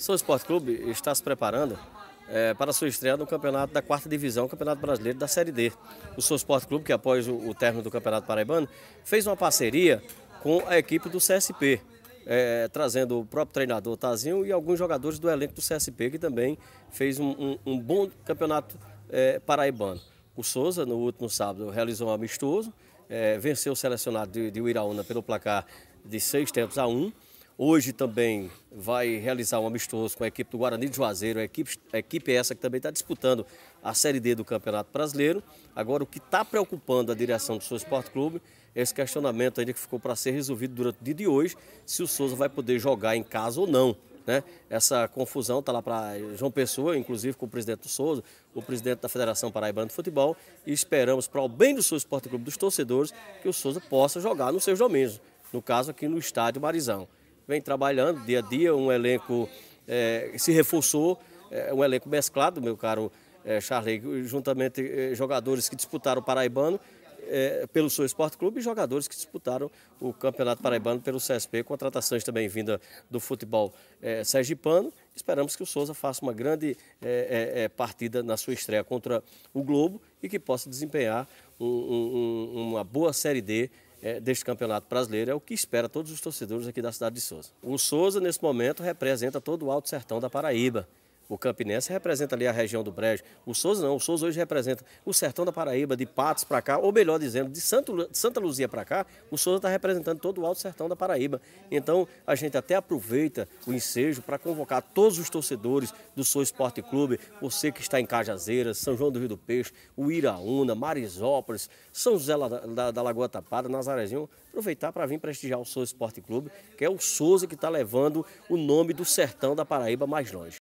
São Esporte Clube está se preparando é, para sua estreia no campeonato da quarta divisão, campeonato brasileiro da Série D. O São Esporte Clube, que após o, o término do Campeonato Paraibano, fez uma parceria com a equipe do CSP, é, eh, trazendo o próprio treinador Tazinho e alguns jogadores do elenco do CSP, que também fez um, um, um bom campeonato é, paraibano. O Souza, no último sábado, realizou um amistoso, é, venceu o selecionado de, de Uiraúna pelo placar de seis tempos a um. Hoje também vai realizar um amistoso com a equipe do Guarani de Juazeiro. A equipe, a equipe é essa que também está disputando a Série D do Campeonato Brasileiro. Agora, o que está preocupando a direção do seu Esporte Clube é esse questionamento ainda que ficou para ser resolvido durante o dia de hoje, se o Souza vai poder jogar em casa ou não. Né? Essa confusão está lá para João Pessoa, inclusive com o presidente do Souza, o presidente da Federação Paraibana de Futebol, e esperamos, para o bem do seu Esporte Clube, dos torcedores, que o Souza possa jogar nos seus domínios, no caso aqui no estádio Marizão vem trabalhando dia a dia, um elenco é, se reforçou, é, um elenco mesclado, meu caro é, Charlie, juntamente é, jogadores que disputaram o Paraibano é, pelo seu Esporte Clube e jogadores que disputaram o Campeonato Paraibano pelo CSP, contratações também vinda do futebol é, sergipano. Esperamos que o Souza faça uma grande é, partida na sua estreia contra o Globo e que possa desempenhar um, um, uma boa Série D é, deste Campeonato Brasileiro, é o que espera todos os torcedores aqui da cidade de Souza. O Souza, nesse momento, representa todo o Alto Sertão da Paraíba. O Campinense representa ali a região do Brejo. O Souza não, o Souza hoje representa o Sertão da Paraíba, de Patos para cá, ou melhor dizendo, de Santo, Santa Luzia para cá, o Souza está representando todo o Alto Sertão da Paraíba. Então a gente até aproveita o ensejo para convocar todos os torcedores do Souza Esporte Clube, você que está em Cajazeiras, São João do Rio do Peixe, o Iraúna, Marisópolis, São José da, da, da Lagoa Tapada, Nazarezinho, aproveitar para vir prestigiar o Souza Esporte Clube, que é o Souza que está levando o nome do sertão da Paraíba mais longe.